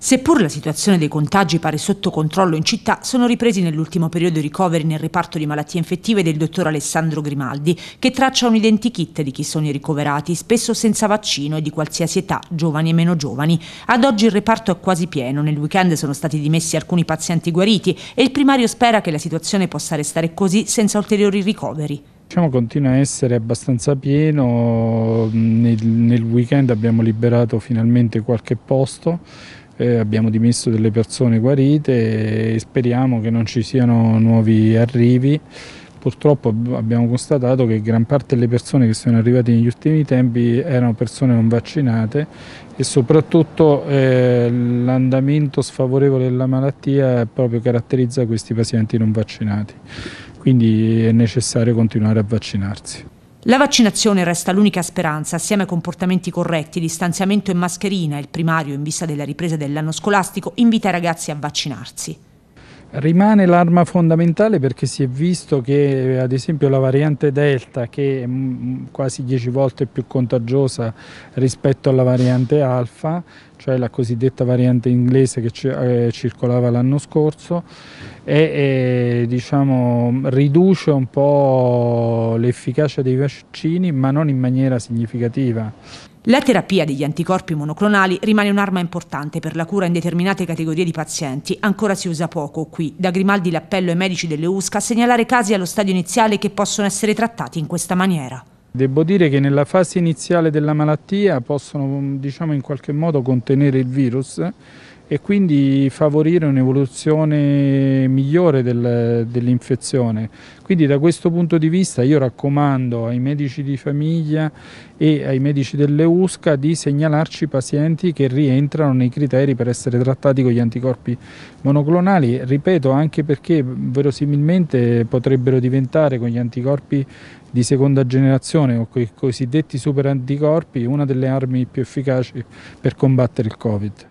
Seppur la situazione dei contagi pare sotto controllo in città, sono ripresi nell'ultimo periodo i ricoveri nel reparto di malattie infettive del dottor Alessandro Grimaldi, che traccia un identikit di chi sono i ricoverati, spesso senza vaccino e di qualsiasi età, giovani e meno giovani. Ad oggi il reparto è quasi pieno, nel weekend sono stati dimessi alcuni pazienti guariti e il primario spera che la situazione possa restare così senza ulteriori ricoveri. Diciamo continua a essere abbastanza pieno, nel, nel weekend abbiamo liberato finalmente qualche posto eh, abbiamo dimesso delle persone guarite e speriamo che non ci siano nuovi arrivi. Purtroppo abbiamo constatato che gran parte delle persone che sono arrivate negli ultimi tempi erano persone non vaccinate e soprattutto eh, l'andamento sfavorevole della malattia proprio caratterizza questi pazienti non vaccinati. Quindi è necessario continuare a vaccinarsi. La vaccinazione resta l'unica speranza, assieme ai comportamenti corretti, distanziamento e mascherina, il primario in vista della ripresa dell'anno scolastico invita i ragazzi a vaccinarsi. Rimane l'arma fondamentale perché si è visto che eh, ad esempio la variante Delta che è mm, mm, quasi 10 volte più contagiosa rispetto alla variante Alfa cioè la cosiddetta variante inglese che eh, circolava l'anno scorso e, e diciamo, riduce un po' l'efficacia dei vaccini ma non in maniera significativa. La terapia degli anticorpi monoclonali rimane un'arma importante per la cura in determinate categorie di pazienti, ancora si usa poco qui. Da Grimaldi l'appello ai medici delle USCA a segnalare casi allo stadio iniziale che possono essere trattati in questa maniera. Devo dire che nella fase iniziale della malattia possono diciamo, in qualche modo contenere il virus e quindi favorire un'evoluzione migliore del, dell'infezione. Quindi da questo punto di vista io raccomando ai medici di famiglia e ai medici dell'EUSCA di segnalarci pazienti che rientrano nei criteri per essere trattati con gli anticorpi monoclonali, ripeto anche perché verosimilmente potrebbero diventare con gli anticorpi di seconda generazione o con i cosiddetti superanticorpi una delle armi più efficaci per combattere il Covid.